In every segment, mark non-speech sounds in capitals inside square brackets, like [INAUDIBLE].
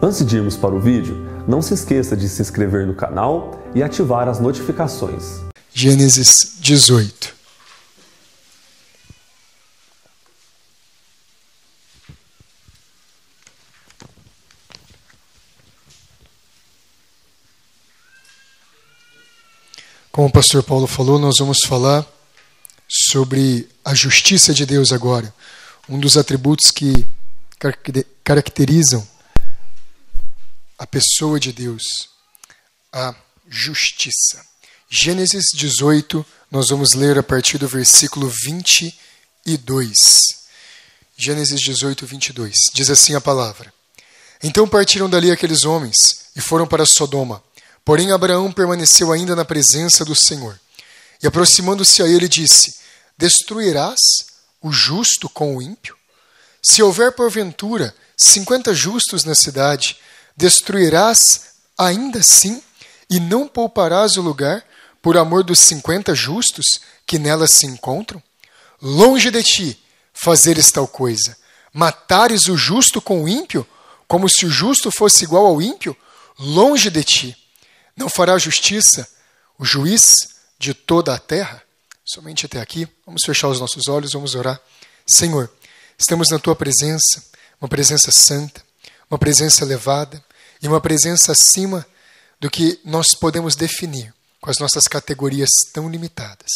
Antes de irmos para o vídeo, não se esqueça de se inscrever no canal e ativar as notificações. Gênesis 18 Como o pastor Paulo falou, nós vamos falar sobre a justiça de Deus agora, um dos atributos que caracterizam a pessoa de Deus, a justiça. Gênesis 18, nós vamos ler a partir do versículo 22. Gênesis 18, 22. Diz assim a palavra: Então partiram dali aqueles homens e foram para Sodoma. Porém, Abraão permaneceu ainda na presença do Senhor. E aproximando-se a ele, disse: Destruirás o justo com o ímpio? Se houver porventura cinquenta justos na cidade, destruirás ainda assim e não pouparás o lugar por amor dos cinquenta justos que nela se encontram? Longe de ti fazeres tal coisa. Matares o justo com o ímpio, como se o justo fosse igual ao ímpio? Longe de ti. Não fará justiça o juiz de toda a terra? Somente até aqui. Vamos fechar os nossos olhos, vamos orar. Senhor, estamos na tua presença, uma presença santa, uma presença elevada e uma presença acima do que nós podemos definir com as nossas categorias tão limitadas.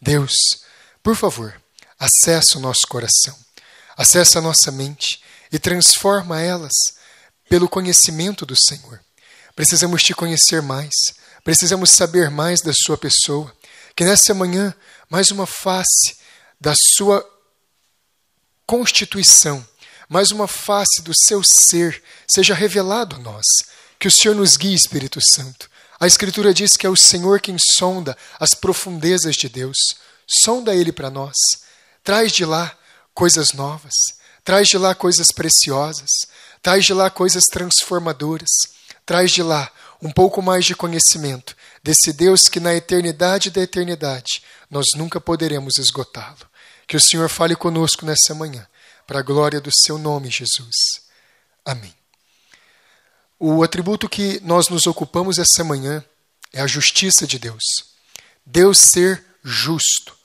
Deus, por favor, acessa o nosso coração, acessa a nossa mente e transforma elas pelo conhecimento do Senhor. Precisamos te conhecer mais, precisamos saber mais da sua pessoa. Que nessa manhã, mais uma face da sua constituição mas uma face do seu ser seja revelado a nós. Que o Senhor nos guie, Espírito Santo. A Escritura diz que é o Senhor quem sonda as profundezas de Deus. Sonda Ele para nós. Traz de lá coisas novas. Traz de lá coisas preciosas. Traz de lá coisas transformadoras. Traz de lá um pouco mais de conhecimento desse Deus que na eternidade da eternidade nós nunca poderemos esgotá-lo. Que o Senhor fale conosco nessa manhã para a glória do seu nome, Jesus. Amém. O atributo que nós nos ocupamos essa manhã é a justiça de Deus. Deus ser justo.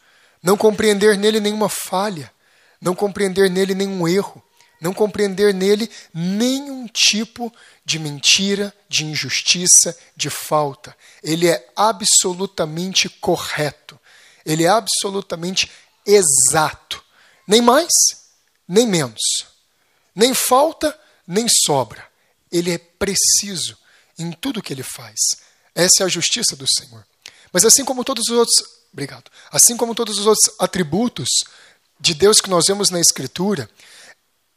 Não compreender nele nenhuma falha, não compreender nele nenhum erro, não compreender nele nenhum tipo de mentira, de injustiça, de falta. Ele é absolutamente correto. Ele é absolutamente exato. Nem mais, nem menos. Nem falta, nem sobra. Ele é preciso em tudo que ele faz. Essa é a justiça do Senhor. Mas assim como todos os outros, obrigado. Assim como todos os outros atributos de Deus que nós vemos na escritura,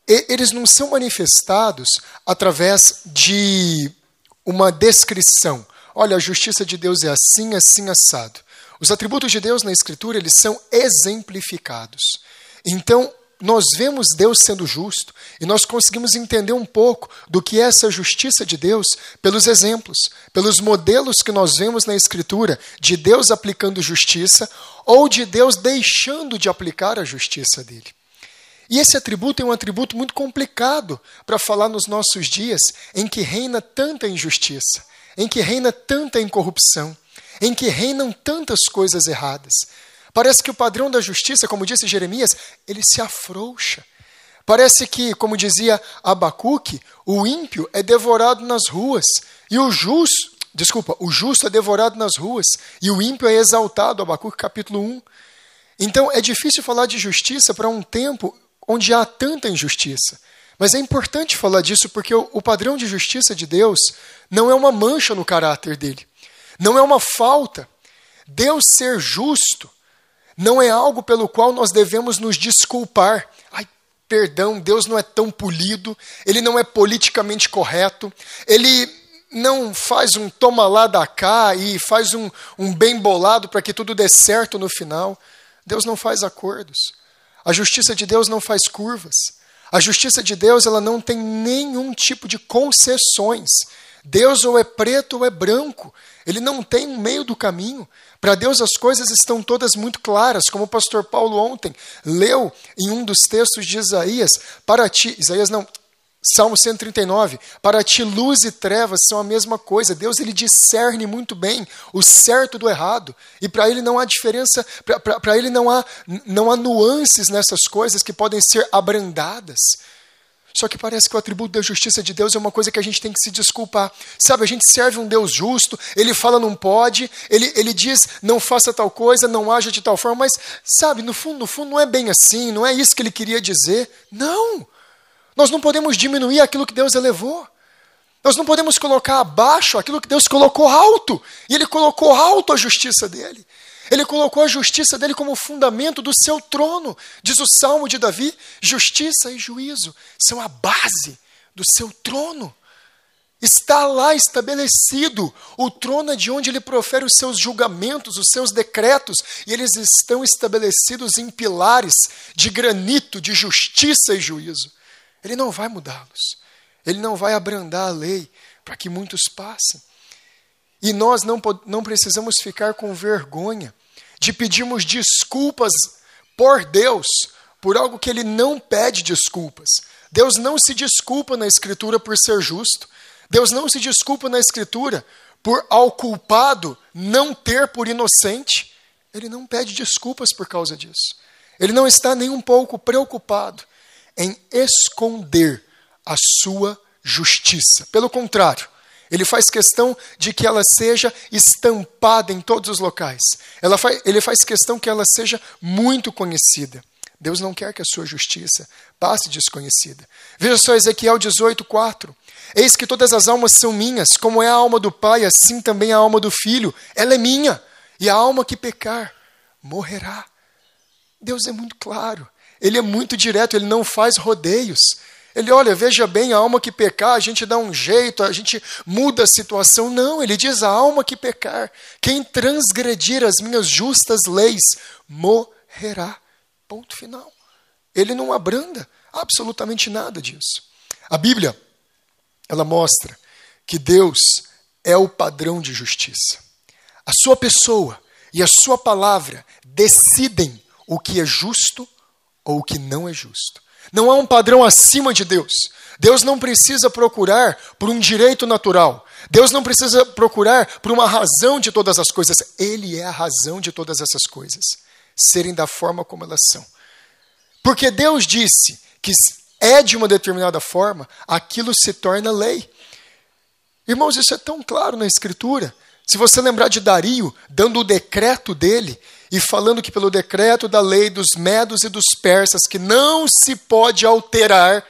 eles não são manifestados através de uma descrição. Olha, a justiça de Deus é assim, assim, assado. Os atributos de Deus na escritura, eles são exemplificados. Então, nós vemos Deus sendo justo e nós conseguimos entender um pouco do que é essa justiça de Deus pelos exemplos, pelos modelos que nós vemos na Escritura de Deus aplicando justiça ou de Deus deixando de aplicar a justiça dele. E esse atributo é um atributo muito complicado para falar nos nossos dias em que reina tanta injustiça, em que reina tanta incorrupção, em que reinam tantas coisas erradas. Parece que o padrão da justiça, como disse Jeremias, ele se afrouxa. Parece que, como dizia Abacuque, o ímpio é devorado nas ruas e o justo, desculpa, o justo é devorado nas ruas e o ímpio é exaltado, Abacuque capítulo 1. Então é difícil falar de justiça para um tempo onde há tanta injustiça. Mas é importante falar disso porque o padrão de justiça de Deus não é uma mancha no caráter dele, não é uma falta. Deus ser justo não é algo pelo qual nós devemos nos desculpar. Ai, perdão, Deus não é tão polido, ele não é politicamente correto, ele não faz um toma lá da cá e faz um, um bem bolado para que tudo dê certo no final. Deus não faz acordos. A justiça de Deus não faz curvas. A justiça de Deus ela não tem nenhum tipo de concessões. Deus ou é preto ou é branco. Ele não tem um meio do caminho. Para Deus as coisas estão todas muito claras, como o pastor Paulo ontem leu em um dos textos de Isaías, para ti, Isaías não, Salmo 139, para ti luz e trevas são a mesma coisa. Deus ele discerne muito bem o certo do errado, e para ele não há diferença, para ele não há não há nuances nessas coisas que podem ser abrandadas. Só que parece que o atributo da justiça de Deus é uma coisa que a gente tem que se desculpar. Sabe, a gente serve um Deus justo, ele fala não pode, ele, ele diz não faça tal coisa, não haja de tal forma, mas sabe, no fundo, no fundo não é bem assim, não é isso que ele queria dizer. Não! Nós não podemos diminuir aquilo que Deus elevou. Nós não podemos colocar abaixo aquilo que Deus colocou alto. E Ele colocou alto a justiça dele. Ele colocou a justiça dele como fundamento do seu trono, diz o Salmo de Davi. Justiça e juízo são a base do seu trono. Está lá estabelecido. O trono é de onde ele profere os seus julgamentos, os seus decretos, e eles estão estabelecidos em pilares de granito, de justiça e juízo. Ele não vai mudá-los. Ele não vai abrandar a lei para que muitos passem. E nós não, não precisamos ficar com vergonha de pedirmos desculpas por Deus por algo que ele não pede desculpas. Deus não se desculpa na Escritura por ser justo. Deus não se desculpa na Escritura por ao culpado não ter por inocente. Ele não pede desculpas por causa disso. Ele não está nem um pouco preocupado em esconder a sua justiça. Pelo contrário, ele faz questão de que ela seja estampada em todos os locais. Faz, ele faz questão que ela seja muito conhecida. Deus não quer que a sua justiça passe desconhecida. Veja só Ezequiel 18, 4. Eis que todas as almas são minhas, como é a alma do Pai, assim também a alma do Filho. Ela é minha, e a alma que pecar morrerá. Deus é muito claro, ele é muito direto, ele não faz rodeios ele, olha, veja bem, a alma que pecar, a gente dá um jeito, a gente muda a situação. Não, ele diz: a alma que pecar, quem transgredir as minhas justas leis, morrerá. Ponto final. Ele não abranda absolutamente nada disso. A Bíblia, ela mostra que Deus é o padrão de justiça. A sua pessoa e a sua palavra decidem o que é justo ou o que não é justo. Não há um padrão acima de Deus. Deus não precisa procurar por um direito natural. Deus não precisa procurar por uma razão de todas as coisas. Ele é a razão de todas essas coisas serem da forma como elas são. Porque Deus disse que é de uma determinada forma, aquilo se torna lei. Irmãos, isso é tão claro na Escritura. Se você lembrar de Dario, dando o decreto dele, e falando que pelo decreto da lei dos medos e dos persas, que não se pode alterar,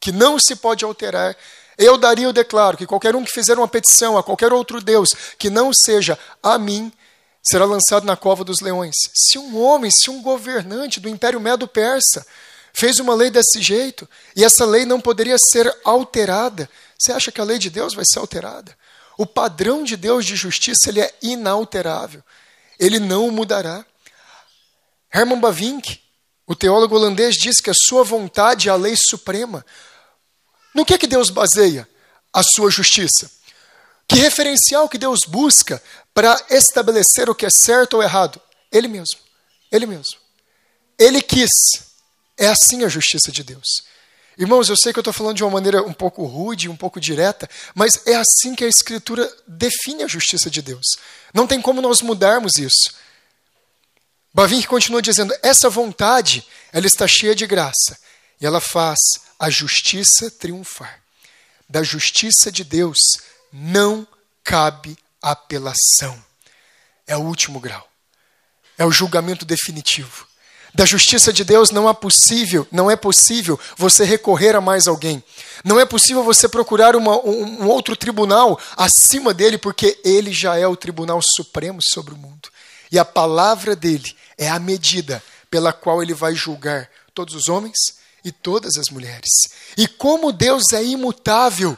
que não se pode alterar, eu daria o declaro que qualquer um que fizer uma petição a qualquer outro Deus que não seja a mim, será lançado na cova dos leões. Se um homem, se um governante do Império Medo-Persa fez uma lei desse jeito, e essa lei não poderia ser alterada, você acha que a lei de Deus vai ser alterada? O padrão de Deus de justiça ele é inalterável. Ele não o mudará. Herman Bavinck, o teólogo holandês, diz que a sua vontade é a lei suprema. No que, é que Deus baseia a sua justiça? Que referencial que Deus busca para estabelecer o que é certo ou errado? Ele mesmo. Ele mesmo. Ele quis. É assim a justiça de Deus. Irmãos, eu sei que eu estou falando de uma maneira um pouco rude, um pouco direta, mas é assim que a Escritura define a justiça de Deus. Não tem como nós mudarmos isso. Bavinck continua dizendo: essa vontade, ela está cheia de graça e ela faz a justiça triunfar. Da justiça de Deus não cabe apelação. É o último grau. É o julgamento definitivo. Da justiça de Deus não é possível, não é possível você recorrer a mais alguém. Não é possível você procurar uma, um, um outro tribunal acima dele, porque ele já é o tribunal supremo sobre o mundo. E a palavra dele é a medida pela qual ele vai julgar todos os homens e todas as mulheres. E como Deus é imutável,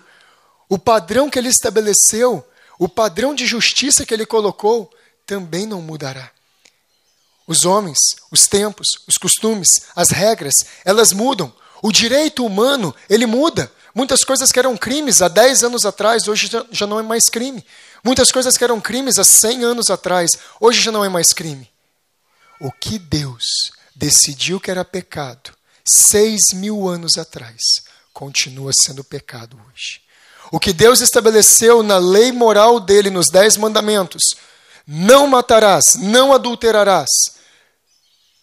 o padrão que ele estabeleceu, o padrão de justiça que ele colocou, também não mudará. Os homens, os tempos, os costumes, as regras, elas mudam. O direito humano, ele muda. Muitas coisas que eram crimes há 10 anos atrás, hoje já não é mais crime. Muitas coisas que eram crimes há 100 anos atrás, hoje já não é mais crime. O que Deus decidiu que era pecado 6 mil anos atrás, continua sendo pecado hoje. O que Deus estabeleceu na lei moral dele, nos Dez Mandamentos, não matarás, não adulterarás,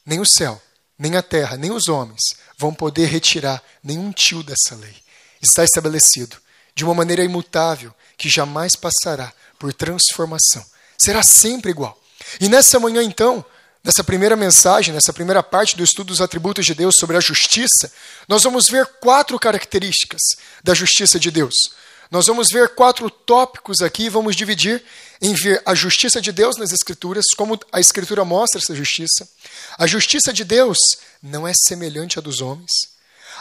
nem o céu, nem a terra, nem os homens vão poder retirar nenhum tio dessa lei. Está estabelecido de uma maneira imutável que jamais passará por transformação. Será sempre igual. E nessa manhã, então, nessa primeira mensagem, nessa primeira parte do estudo dos atributos de Deus sobre a justiça, nós vamos ver quatro características da justiça de Deus. Nós vamos ver quatro tópicos aqui e vamos dividir em ver a justiça de Deus nas Escrituras, como a Escritura mostra essa justiça. A justiça de Deus não é semelhante à dos homens.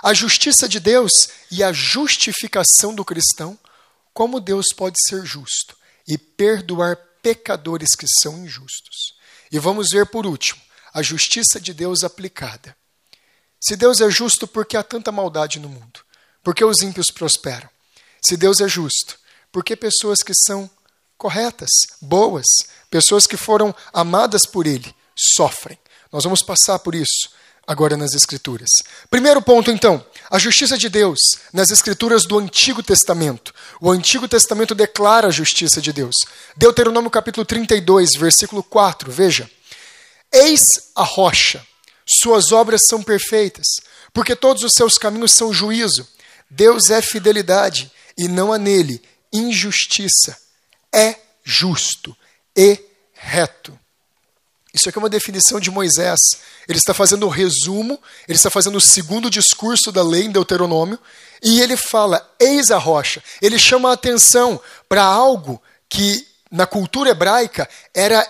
A justiça de Deus e a justificação do cristão, como Deus pode ser justo e perdoar pecadores que são injustos. E vamos ver por último a justiça de Deus aplicada. Se Deus é justo, por que há tanta maldade no mundo? Por que os ímpios prosperam? Se Deus é justo, por que pessoas que são corretas, boas, pessoas que foram amadas por ele, sofrem. Nós vamos passar por isso agora nas Escrituras. Primeiro ponto, então, a justiça de Deus nas Escrituras do Antigo Testamento. O Antigo Testamento declara a justiça de Deus. Deuteronômio capítulo 32, versículo 4, veja. Eis a rocha, suas obras são perfeitas, porque todos os seus caminhos são juízo. Deus é fidelidade, e não há nele injustiça é justo e reto. Isso aqui é uma definição de Moisés. Ele está fazendo o resumo, ele está fazendo o segundo discurso da lei em Deuteronômio, e ele fala: Eis a rocha. Ele chama a atenção para algo que na cultura hebraica era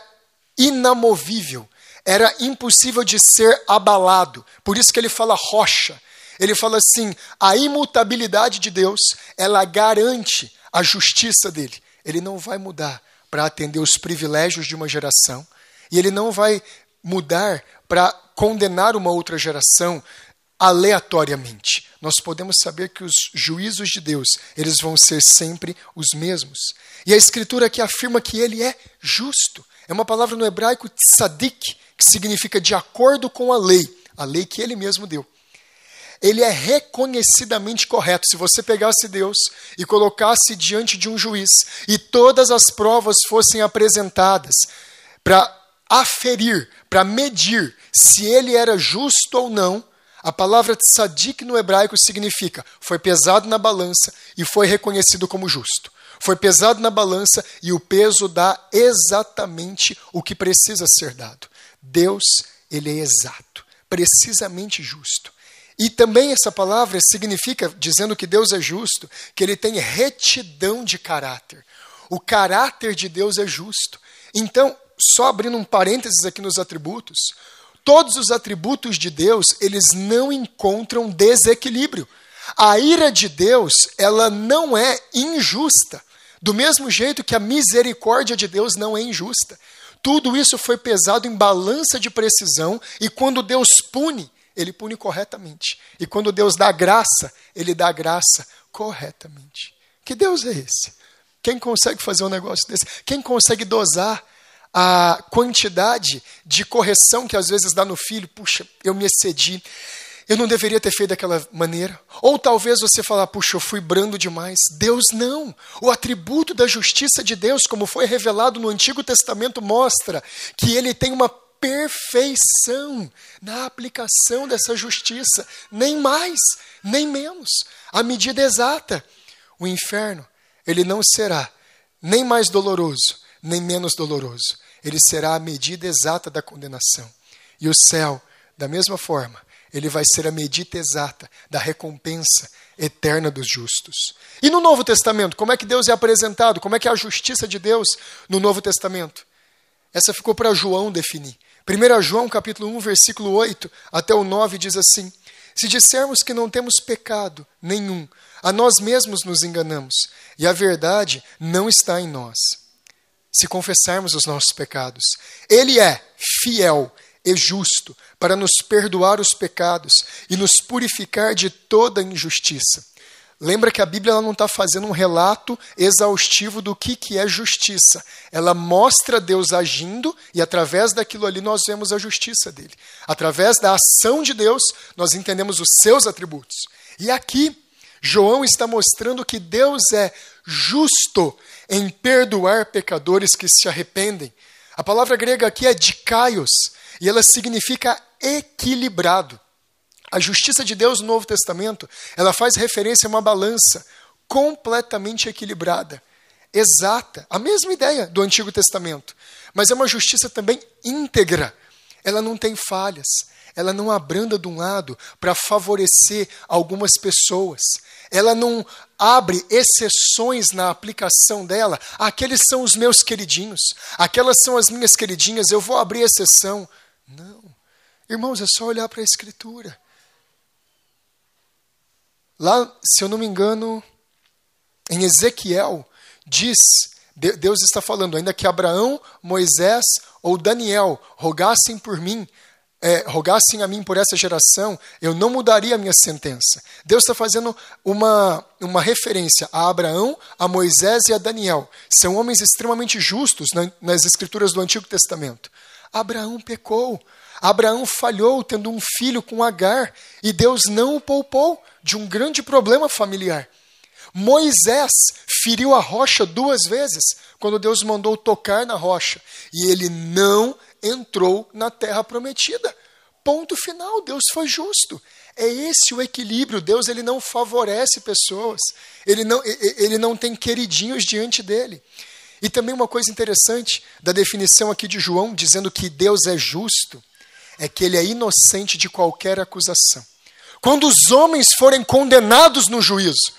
inamovível, era impossível de ser abalado. Por isso que ele fala rocha. Ele fala assim: a imutabilidade de Deus, ela garante a justiça dele ele não vai mudar para atender os privilégios de uma geração, e ele não vai mudar para condenar uma outra geração aleatoriamente. Nós podemos saber que os juízos de Deus, eles vão ser sempre os mesmos. E a escritura aqui afirma que ele é justo. É uma palavra no hebraico tzadik, que significa de acordo com a lei, a lei que ele mesmo deu ele é reconhecidamente correto. Se você pegasse Deus e colocasse diante de um juiz e todas as provas fossem apresentadas para aferir, para medir se ele era justo ou não, a palavra tzadik no hebraico significa foi pesado na balança e foi reconhecido como justo. Foi pesado na balança e o peso dá exatamente o que precisa ser dado. Deus, ele é exato, precisamente justo. E também essa palavra significa dizendo que Deus é justo, que ele tem retidão de caráter. O caráter de Deus é justo. Então, só abrindo um parênteses aqui nos atributos, todos os atributos de Deus, eles não encontram desequilíbrio. A ira de Deus, ela não é injusta, do mesmo jeito que a misericórdia de Deus não é injusta. Tudo isso foi pesado em balança de precisão, e quando Deus pune, ele pune corretamente. E quando Deus dá graça, ele dá graça corretamente. Que Deus é esse? Quem consegue fazer um negócio desse? Quem consegue dosar a quantidade de correção que às vezes dá no filho? Puxa, eu me excedi. Eu não deveria ter feito daquela maneira. Ou talvez você falar, puxa, eu fui brando demais. Deus não. O atributo da justiça de Deus, como foi revelado no Antigo Testamento, mostra que ele tem uma perfeição na aplicação dessa justiça, nem mais, nem menos, a medida exata. O inferno, ele não será nem mais doloroso, nem menos doloroso. Ele será a medida exata da condenação. E o céu, da mesma forma, ele vai ser a medida exata da recompensa eterna dos justos. E no Novo Testamento, como é que Deus é apresentado? Como é que é a justiça de Deus no Novo Testamento? Essa ficou para João definir. 1 João capítulo 1, versículo 8 até o 9 diz assim: Se dissermos que não temos pecado nenhum, a nós mesmos nos enganamos, e a verdade não está em nós. Se confessarmos os nossos pecados, ele é fiel e justo para nos perdoar os pecados e nos purificar de toda injustiça. Lembra que a Bíblia ela não está fazendo um relato exaustivo do que, que é justiça. Ela mostra Deus agindo e através daquilo ali nós vemos a justiça dele. Através da ação de Deus, nós entendemos os seus atributos. E aqui, João está mostrando que Deus é justo em perdoar pecadores que se arrependem. A palavra grega aqui é dikaios e ela significa equilibrado. A justiça de Deus no Novo Testamento, ela faz referência a uma balança completamente equilibrada, exata, a mesma ideia do Antigo Testamento, mas é uma justiça também íntegra. Ela não tem falhas, ela não abranda de um lado para favorecer algumas pessoas. Ela não abre exceções na aplicação dela. Aqueles são os meus queridinhos, aquelas são as minhas queridinhas, eu vou abrir exceção. Não. Irmãos, é só olhar para a Escritura. Lá, se eu não me engano, em Ezequiel, diz: Deus está falando, ainda que Abraão, Moisés ou Daniel rogassem por mim, é, rogassem a mim por essa geração, eu não mudaria a minha sentença. Deus está fazendo uma, uma referência a Abraão, a Moisés e a Daniel. São homens extremamente justos nas escrituras do Antigo Testamento. Abraão pecou, Abraão falhou tendo um filho com Agar e Deus não o poupou de um grande problema familiar. Moisés feriu a rocha duas vezes quando Deus mandou tocar na rocha e ele não entrou na terra prometida. Ponto final, Deus foi justo. É esse o equilíbrio. Deus ele não favorece pessoas. Ele não, ele não tem queridinhos diante dele. E também uma coisa interessante da definição aqui de João, dizendo que Deus é justo é que ele é inocente de qualquer acusação. Quando os homens forem condenados no juízo,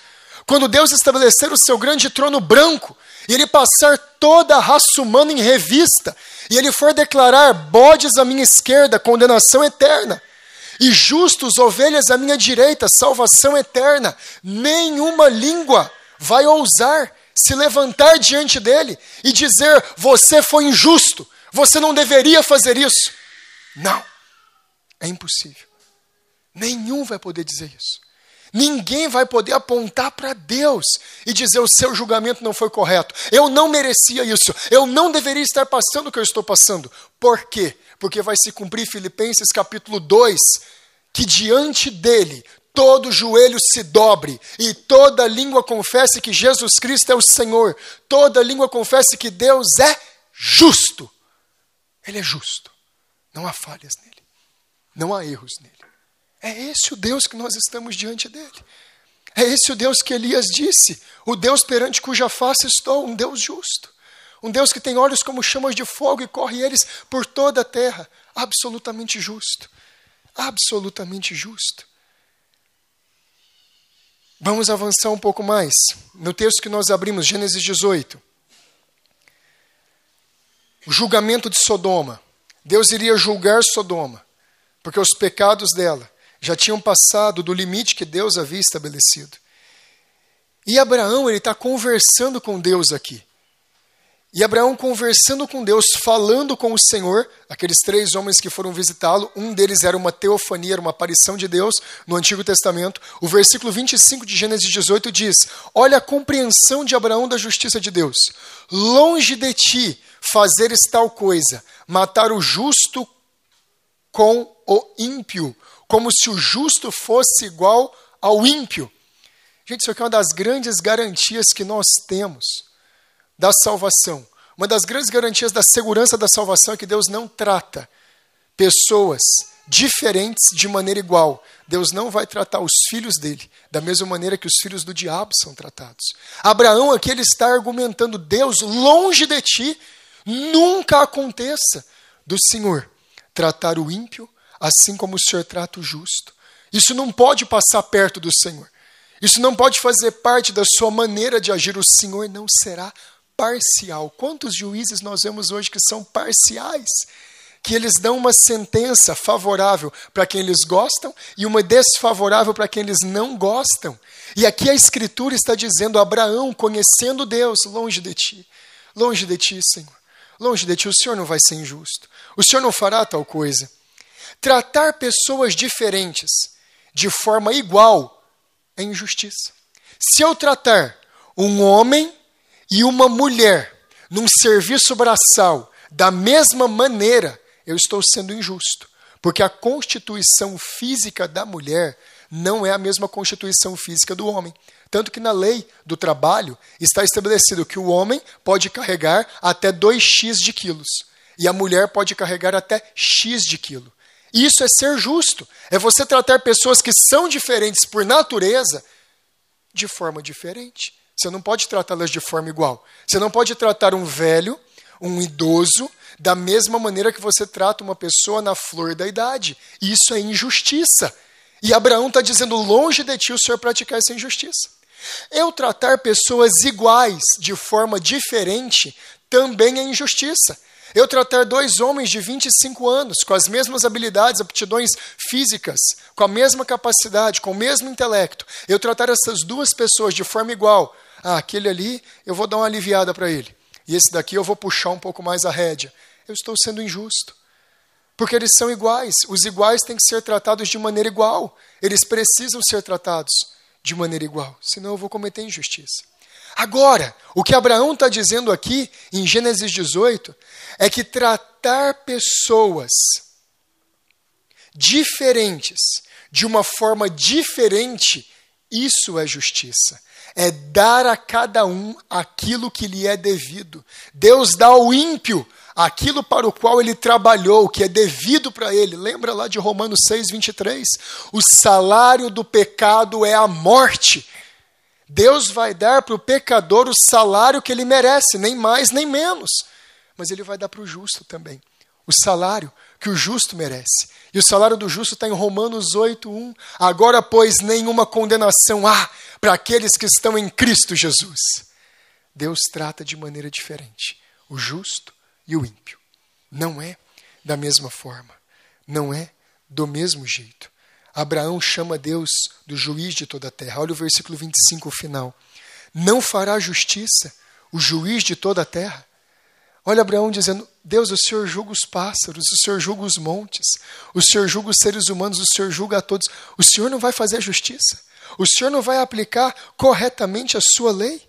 quando Deus estabelecer o seu grande trono branco, e ele passar toda a raça humana em revista, e ele for declarar bodes à minha esquerda, condenação eterna, e justos, ovelhas à minha direita, salvação eterna, nenhuma língua vai ousar se levantar diante dele e dizer: Você foi injusto, você não deveria fazer isso. Não. É impossível. Nenhum vai poder dizer isso. Ninguém vai poder apontar para Deus e dizer o seu julgamento não foi correto. Eu não merecia isso. Eu não deveria estar passando o que eu estou passando. Por quê? Porque vai se cumprir Filipenses capítulo 2, que diante dele todo joelho se dobre e toda língua confesse que Jesus Cristo é o Senhor. Toda língua confesse que Deus é justo. Ele é justo. Não há falhas nele. Não há erros nele. É esse o Deus que nós estamos diante dele. É esse o Deus que Elias disse, o Deus perante cuja face estou, um Deus justo. Um Deus que tem olhos como chamas de fogo e corre eles por toda a terra. Absolutamente justo. Absolutamente justo. Vamos avançar um pouco mais. No texto que nós abrimos, Gênesis 18. O julgamento de Sodoma. Deus iria julgar Sodoma porque os pecados dela já tinham passado do limite que Deus havia estabelecido. E Abraão, ele está conversando com Deus aqui. E Abraão conversando com Deus, falando com o Senhor, aqueles três homens que foram visitá-lo, um deles era uma teofania, era uma aparição de Deus no Antigo Testamento. O versículo 25 de Gênesis 18 diz: Olha a compreensão de Abraão da justiça de Deus. Longe de ti fazeres tal coisa, matar o justo com o ímpio, como se o justo fosse igual ao ímpio. Gente, isso aqui é uma das grandes garantias que nós temos da salvação. Uma das grandes garantias da segurança da salvação é que Deus não trata pessoas diferentes de maneira igual. Deus não vai tratar os filhos dele da mesma maneira que os filhos do diabo são tratados. Abraão aqui ele está argumentando: Deus, longe de ti, nunca aconteça do Senhor tratar o ímpio assim como o Senhor trata o justo. Isso não pode passar perto do Senhor. Isso não pode fazer parte da sua maneira de agir. O Senhor não será parcial. Quantos juízes nós vemos hoje que são parciais? Que eles dão uma sentença favorável para quem eles gostam e uma desfavorável para quem eles não gostam. E aqui a Escritura está dizendo: Abraão, conhecendo Deus, longe de ti, longe de ti, Senhor, longe de ti, o Senhor não vai ser injusto, o Senhor não fará tal coisa. Tratar pessoas diferentes de forma igual é injustiça. Se eu tratar um homem e uma mulher num serviço braçal da mesma maneira, eu estou sendo injusto, porque a constituição física da mulher não é a mesma constituição física do homem. Tanto que na lei do trabalho está estabelecido que o homem pode carregar até 2x de quilos e a mulher pode carregar até x de quilo. Isso é ser justo. É você tratar pessoas que são diferentes por natureza de forma diferente. Você não pode tratá-las de forma igual. Você não pode tratar um velho, um idoso, da mesma maneira que você trata uma pessoa na flor da idade. Isso é injustiça. E Abraão está dizendo: longe de ti o Senhor praticar essa injustiça. Eu tratar pessoas iguais de forma diferente também é injustiça. Eu tratar dois homens de 25 anos, com as mesmas habilidades, aptidões físicas, com a mesma capacidade, com o mesmo intelecto, eu tratar essas duas pessoas de forma igual. Ah, aquele ali, eu vou dar uma aliviada para ele. E esse daqui eu vou puxar um pouco mais a rédea. Eu estou sendo injusto. Porque eles são iguais. Os iguais têm que ser tratados de maneira igual. Eles precisam ser tratados de maneira igual. Senão eu vou cometer injustiça. Agora, o que Abraão está dizendo aqui, em Gênesis 18, é que tratar pessoas diferentes de uma forma diferente, isso é justiça. É dar a cada um aquilo que lhe é devido. Deus dá ao ímpio aquilo para o qual ele trabalhou, que é devido para ele. Lembra lá de Romanos 6, 23? O salário do pecado é a morte, Deus vai dar para o pecador o salário que ele merece, nem mais nem menos. Mas ele vai dar para o justo também. O salário que o justo merece. E o salário do justo está em Romanos 8,1. Agora, pois, nenhuma condenação há para aqueles que estão em Cristo Jesus. Deus trata de maneira diferente o justo e o ímpio. Não é da mesma forma. Não é do mesmo jeito. Abraão chama Deus do juiz de toda a terra. Olha o versículo 25 final. Não fará justiça o juiz de toda a terra? Olha Abraão dizendo: Deus, o Senhor julga os pássaros, o Senhor julga os montes, o Senhor julga os seres humanos, o Senhor julga a todos. O Senhor não vai fazer justiça? O Senhor não vai aplicar corretamente a sua lei?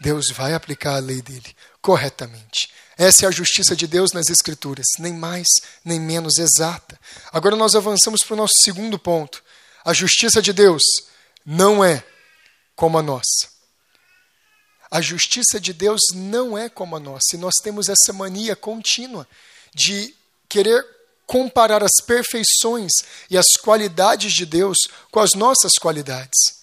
Deus vai aplicar a lei dele corretamente. Essa é a justiça de Deus nas Escrituras, nem mais, nem menos exata. Agora nós avançamos para o nosso segundo ponto. A justiça de Deus não é como a nossa. A justiça de Deus não é como a nossa. E nós temos essa mania contínua de querer comparar as perfeições e as qualidades de Deus com as nossas qualidades.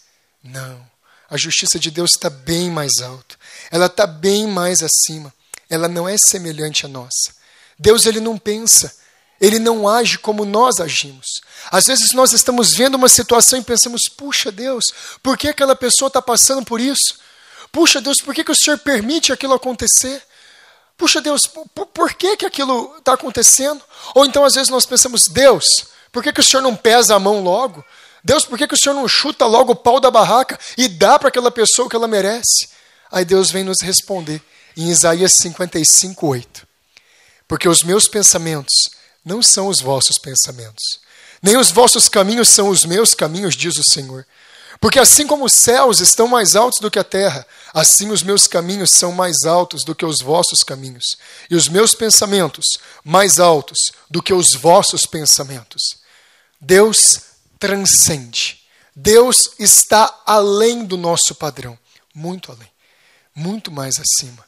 Não. A justiça de Deus está bem mais alto. Ela está bem mais acima ela não é semelhante à nossa. Deus ele não pensa, ele não age como nós agimos. Às vezes nós estamos vendo uma situação e pensamos: puxa Deus, por que aquela pessoa está passando por isso? Puxa Deus, por que, que o Senhor permite aquilo acontecer? Puxa Deus, por, por que, que aquilo está acontecendo? Ou então às vezes nós pensamos: Deus, por que, que o Senhor não pesa a mão logo? Deus, por que, que o Senhor não chuta logo o pau da barraca e dá para aquela pessoa o que ela merece? Aí Deus vem nos responder: em Isaías 55, 8. Porque os meus pensamentos não são os vossos pensamentos, nem os vossos caminhos são os meus caminhos, diz o Senhor. Porque assim como os céus estão mais altos do que a terra, assim os meus caminhos são mais altos do que os vossos caminhos, e os meus pensamentos mais altos do que os vossos pensamentos. Deus transcende. Deus está além do nosso padrão, muito além, muito mais acima.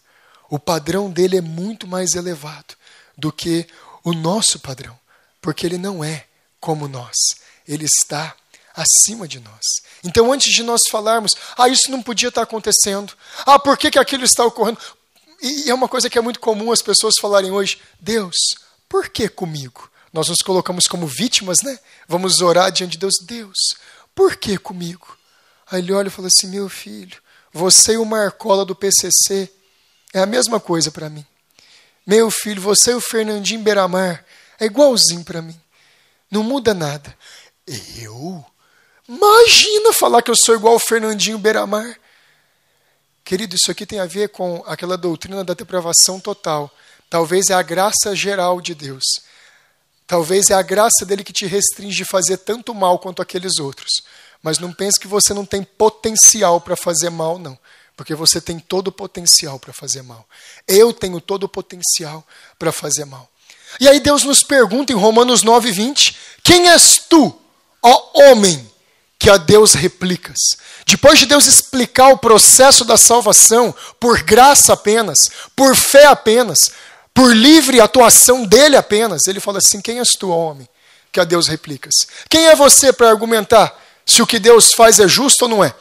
O padrão dele é muito mais elevado do que o nosso padrão, porque ele não é como nós, ele está acima de nós. Então, antes de nós falarmos, ah, isso não podia estar acontecendo, ah, por que, que aquilo está ocorrendo? E é uma coisa que é muito comum as pessoas falarem hoje: Deus, por que comigo? Nós nos colocamos como vítimas, né? Vamos orar diante de Deus: Deus, por que comigo? Aí ele olha e fala assim: Meu filho, você e o Marcola do PCC é a mesma coisa para mim. Meu filho, você e o Fernandinho Beiramar é igualzinho para mim. Não muda nada. Eu? Imagina falar que eu sou igual ao Fernandinho Beiramar. Querido, isso aqui tem a ver com aquela doutrina da depravação total. Talvez é a graça geral de Deus. Talvez é a graça dele que te restringe de fazer tanto mal quanto aqueles outros. Mas não pense que você não tem potencial para fazer mal, não. Porque você tem todo o potencial para fazer mal. Eu tenho todo o potencial para fazer mal. E aí Deus nos pergunta em Romanos 9, 20: Quem és tu, ó homem, que a Deus replicas? Depois de Deus explicar o processo da salvação, por graça apenas, por fé apenas, por livre atuação dele apenas, ele fala assim: Quem és tu, ó homem, que a Deus replicas? Quem é você para argumentar se o que Deus faz é justo ou não é?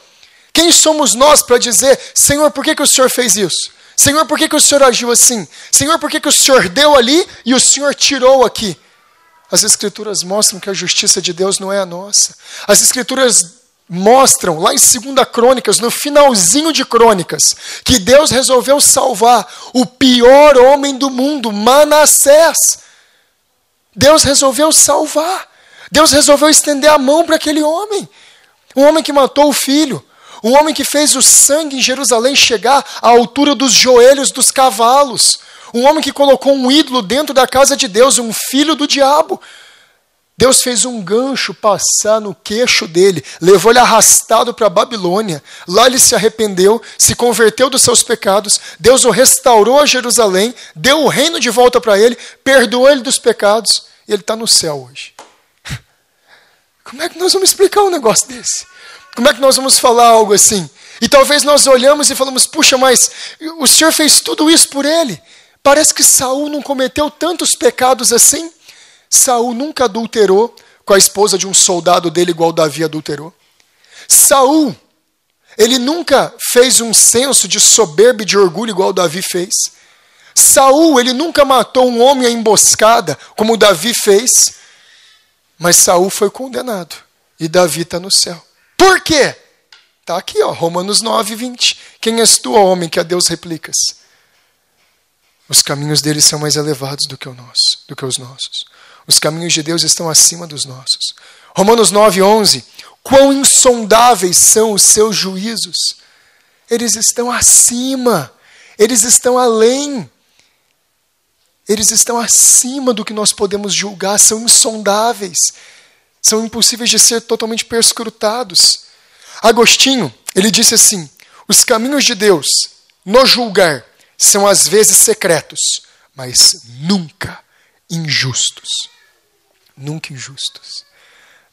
Quem somos nós para dizer, Senhor, por que, que o Senhor fez isso? Senhor, por que, que o Senhor agiu assim? Senhor, por que, que o Senhor deu ali e o Senhor tirou aqui? As Escrituras mostram que a justiça de Deus não é a nossa. As Escrituras mostram lá em 2 Crônicas, no finalzinho de Crônicas, que Deus resolveu salvar o pior homem do mundo, Manassés. Deus resolveu salvar. Deus resolveu estender a mão para aquele homem. Um homem que matou o filho, um homem que fez o sangue em Jerusalém chegar à altura dos joelhos dos cavalos. Um homem que colocou um ídolo dentro da casa de Deus, um filho do diabo. Deus fez um gancho passar no queixo dele, levou ele arrastado para a Babilônia. Lá ele se arrependeu, se converteu dos seus pecados. Deus o restaurou a Jerusalém, deu o reino de volta para ele, perdoou ele dos pecados. E ele está no céu hoje. [LAUGHS] Como é que nós vamos explicar um negócio desse? Como é que nós vamos falar algo assim? E talvez nós olhamos e falamos: puxa, mas o Senhor fez tudo isso por ele. Parece que Saul não cometeu tantos pecados assim. Saul nunca adulterou com a esposa de um soldado dele igual Davi adulterou. Saul, ele nunca fez um senso de soberba e de orgulho igual Davi fez. Saul, ele nunca matou um homem à emboscada como Davi fez. Mas Saul foi condenado e Davi está no céu. Por quê? Está aqui, ó, Romanos 9, 20. Quem és tu, ó homem, que a Deus replicas? Os caminhos dele são mais elevados do que, o nosso, do que os nossos. Os caminhos de Deus estão acima dos nossos. Romanos 9, 11. Quão insondáveis são os seus juízos! Eles estão acima, eles estão além, eles estão acima do que nós podemos julgar, são insondáveis são impossíveis de ser totalmente perscrutados. Agostinho, ele disse assim: os caminhos de Deus, no julgar, são às vezes secretos, mas nunca injustos. Nunca injustos.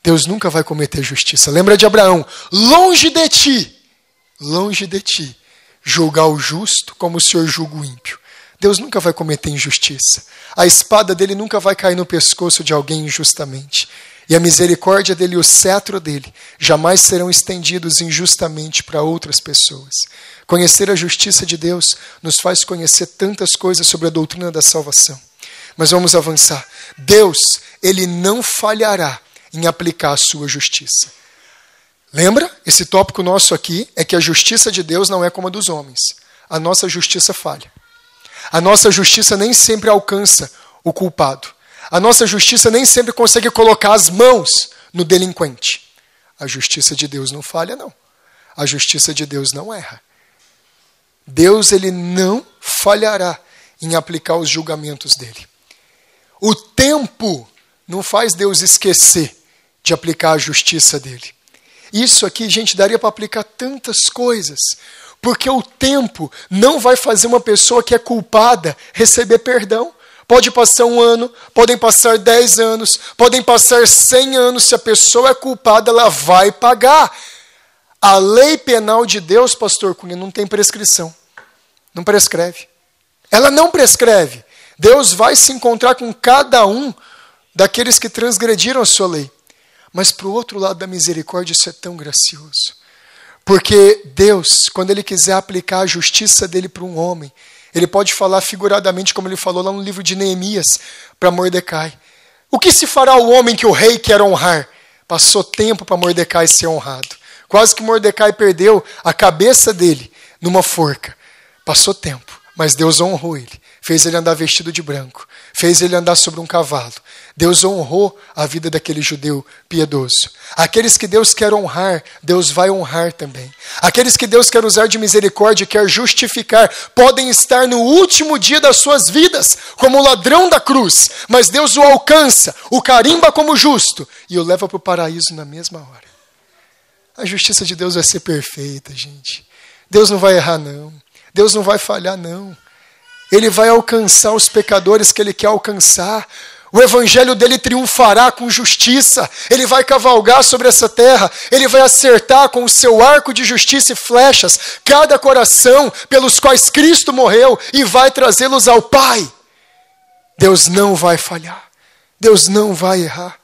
Deus nunca vai cometer justiça. Lembra de Abraão? Longe de ti, longe de ti, julgar o justo como o Senhor julga o ímpio. Deus nunca vai cometer injustiça. A espada dele nunca vai cair no pescoço de alguém injustamente. E a misericórdia dele e o cetro dele jamais serão estendidos injustamente para outras pessoas. Conhecer a justiça de Deus nos faz conhecer tantas coisas sobre a doutrina da salvação. Mas vamos avançar. Deus, ele não falhará em aplicar a sua justiça. Lembra? Esse tópico nosso aqui é que a justiça de Deus não é como a dos homens. A nossa justiça falha. A nossa justiça nem sempre alcança o culpado. A nossa justiça nem sempre consegue colocar as mãos no delinquente. A justiça de Deus não falha, não. A justiça de Deus não erra. Deus ele não falhará em aplicar os julgamentos dele. O tempo não faz Deus esquecer de aplicar a justiça dele. Isso aqui, gente, daria para aplicar tantas coisas, porque o tempo não vai fazer uma pessoa que é culpada receber perdão. Pode passar um ano, podem passar dez anos, podem passar cem anos. Se a pessoa é culpada, ela vai pagar. A lei penal de Deus, pastor Cunha, não tem prescrição. Não prescreve. Ela não prescreve. Deus vai se encontrar com cada um daqueles que transgrediram a sua lei. Mas para o outro lado da misericórdia, isso é tão gracioso. Porque Deus, quando Ele quiser aplicar a justiça dele para um homem, ele pode falar figuradamente, como ele falou lá no livro de Neemias, para Mordecai. O que se fará o homem que o rei quer honrar? Passou tempo para Mordecai ser honrado. Quase que Mordecai perdeu a cabeça dele numa forca. Passou tempo, mas Deus honrou ele. Fez ele andar vestido de branco. Fez ele andar sobre um cavalo. Deus honrou a vida daquele judeu piedoso. Aqueles que Deus quer honrar, Deus vai honrar também. Aqueles que Deus quer usar de misericórdia, quer justificar, podem estar no último dia das suas vidas, como o ladrão da cruz, mas Deus o alcança, o carimba como justo e o leva para o paraíso na mesma hora. A justiça de Deus vai ser perfeita, gente. Deus não vai errar, não. Deus não vai falhar, não. Ele vai alcançar os pecadores que ele quer alcançar o evangelho dele triunfará com justiça. Ele vai cavalgar sobre essa terra. Ele vai acertar com o seu arco de justiça e flechas cada coração pelos quais Cristo morreu e vai trazê-los ao Pai. Deus não vai falhar. Deus não vai errar.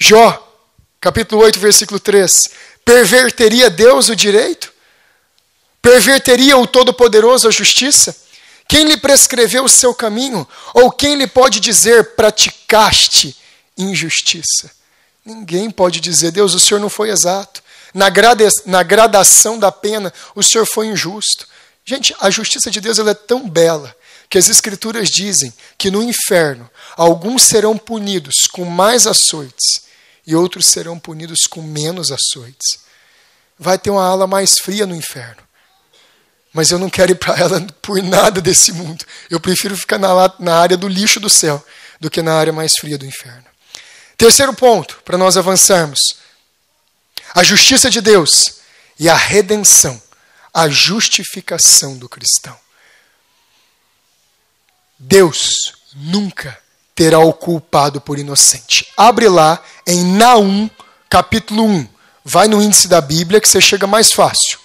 Jó, capítulo 8, versículo 3. Perverteria Deus o direito? Perverteria o Todo-Poderoso a justiça? Quem lhe prescreveu o seu caminho? Ou quem lhe pode dizer, praticaste injustiça? Ninguém pode dizer, Deus, o senhor não foi exato. Na, grade, na gradação da pena, o senhor foi injusto. Gente, a justiça de Deus ela é tão bela que as Escrituras dizem que no inferno alguns serão punidos com mais açoites e outros serão punidos com menos açoites. Vai ter uma ala mais fria no inferno mas eu não quero ir para ela por nada desse mundo. Eu prefiro ficar na, na área do lixo do céu do que na área mais fria do inferno. Terceiro ponto, para nós avançarmos: a justiça de Deus e a redenção, a justificação do cristão. Deus nunca terá o culpado por inocente. Abre lá em Naum, capítulo 1. Vai no índice da Bíblia que você chega mais fácil.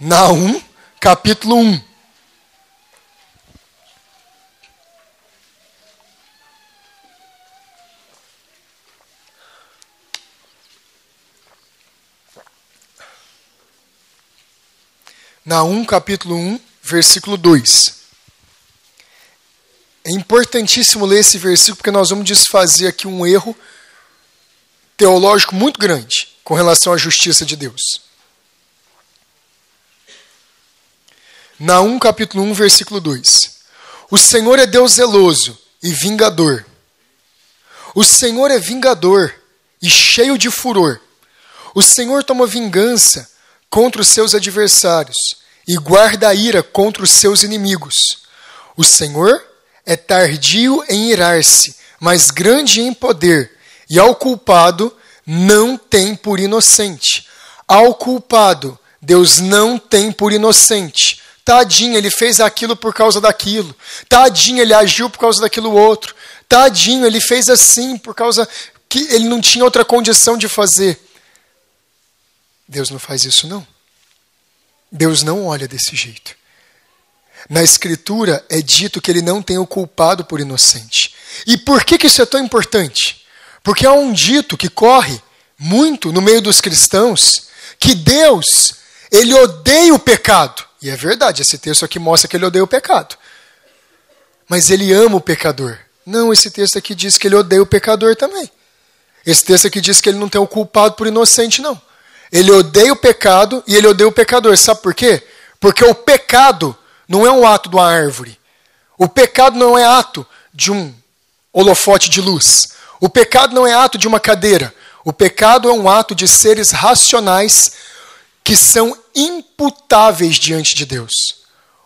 Naum, capítulo 1. Na 1, capítulo 1, versículo 2. É importantíssimo ler esse versículo porque nós vamos desfazer aqui um erro teológico muito grande com relação à justiça de Deus. Naum capítulo 1, versículo 2. O Senhor é Deus zeloso e vingador. O Senhor é vingador e cheio de furor. O Senhor toma vingança contra os seus adversários e guarda a ira contra os seus inimigos. O Senhor é tardio em irar-se, mas grande em poder, e ao culpado não tem por inocente. Ao culpado, Deus não tem por inocente. Tadinho, ele fez aquilo por causa daquilo. Tadinho, ele agiu por causa daquilo outro. Tadinho, ele fez assim por causa que ele não tinha outra condição de fazer. Deus não faz isso, não. Deus não olha desse jeito. Na Escritura é dito que ele não tem o culpado por inocente. E por que, que isso é tão importante? Porque há um dito que corre muito no meio dos cristãos que Deus, ele odeia o pecado. E é verdade, esse texto aqui mostra que ele odeia o pecado. Mas ele ama o pecador. Não, esse texto aqui diz que ele odeia o pecador também. Esse texto aqui diz que ele não tem o culpado por inocente, não. Ele odeia o pecado e ele odeia o pecador. Sabe por quê? Porque o pecado não é um ato de uma árvore. O pecado não é ato de um holofote de luz. O pecado não é ato de uma cadeira. O pecado é um ato de seres racionais que são imputáveis diante de Deus.